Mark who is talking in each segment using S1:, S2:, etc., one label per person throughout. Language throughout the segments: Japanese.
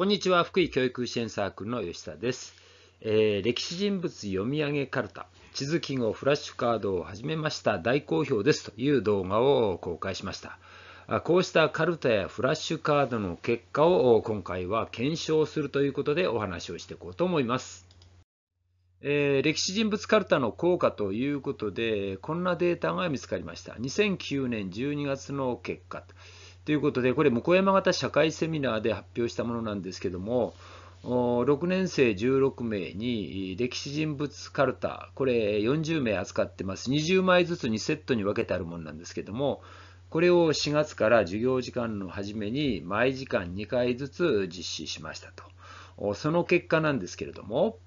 S1: こんにちは福井教育支援サークルの吉田です、えー、歴史人物読み上げかるた地図記号フラッシュカードを始めました大好評ですという動画を公開しましたこうしたカルタやフラッシュカードの結果を今回は検証するということでお話をしていこうと思いますえー、歴史人物カルタの効果ということでこんなデータが見つかりました2009年12月の結果ということで、これ、向山型社会セミナーで発表したものなんですけども、6年生16名に歴史人物カルタ、これ40名扱ってます。20枚ずつ2セットに分けてあるものなんですけども、これを4月から授業時間の初めに毎時間2回ずつ実施しましたと。その結果なんですけれども、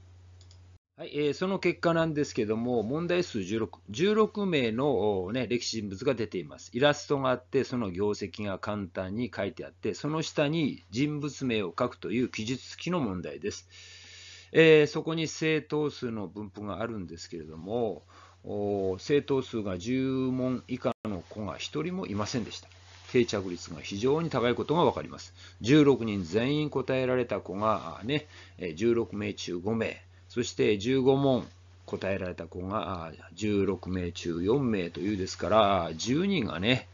S1: はいえー、その結果なんですけども、問題数16、16名の、ね、歴史人物が出ています。イラストがあって、その業績が簡単に書いてあって、その下に人物名を書くという記述付きの問題です。えー、そこに正答数の分布があるんですけれども、正答数が10問以下の子が1人もいませんでした。定着率が非常に高いことが分かります。16人全員答えられた子が、ね、16名中5名。そして15問答えられた子が16名中4名というですから、10人がね、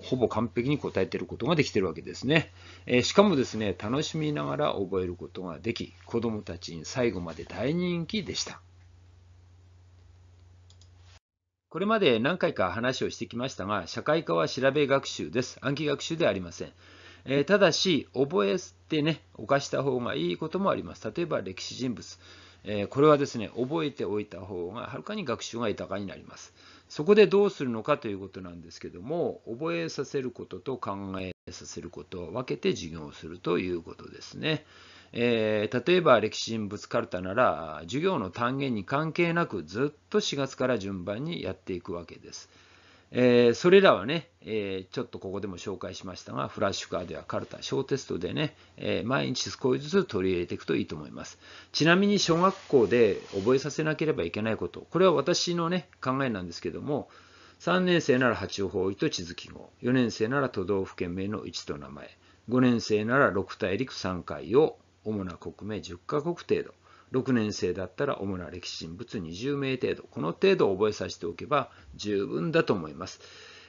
S1: ほぼ完璧に答えていることができているわけですね、えー、しかもですね、楽しみながら覚えることができ、子どもたちに最後まで大人気でした。これまで何回か話をしてきましたが、社会科は調べ学習です。暗記学習ではありません。えー、ただし、覚えてね、犯した方がいいこともあります。例えば歴史人物。えこれはですね、覚えておいた方がはるかに学習が豊かになります。そこでどうするのかということなんですけども、覚えさせることと考えさせることを分けて授業をするということですね。えー、例えば歴史人物カルタなら、授業の単元に関係なくずっと4月から順番にやっていくわけです。えー、それらはね、えー、ちょっとここでも紹介しましたが、フラッシュカードやカルタ、小テストでね、えー、毎日少しずつ取り入れていくといいと思います。ちなみに小学校で覚えさせなければいけないこと、これは私のね、考えなんですけども、3年生なら八方位と地図記号、4年生なら都道府県名の位置と名前、5年生なら6大陸3回を主な国名10カ国程度、6年生だったら主な歴史人物20名程度、この程度を覚えさせておけば十分だと思います。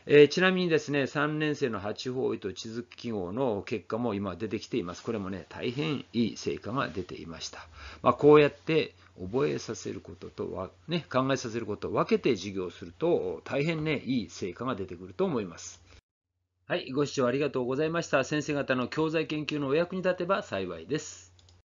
S1: えー、ちなみにですね、3年生の八方位と地図記号の結果も今出てきています。これもね、大変いい成果が出ていました。まあ、こうやって覚えさせることとは、ね、考えさせることを分けて授業すると、大変ね、いい成果が出てくると思います。はい、ご視聴ありがとうございました。先生方の教材研究のお役に立てば幸いです。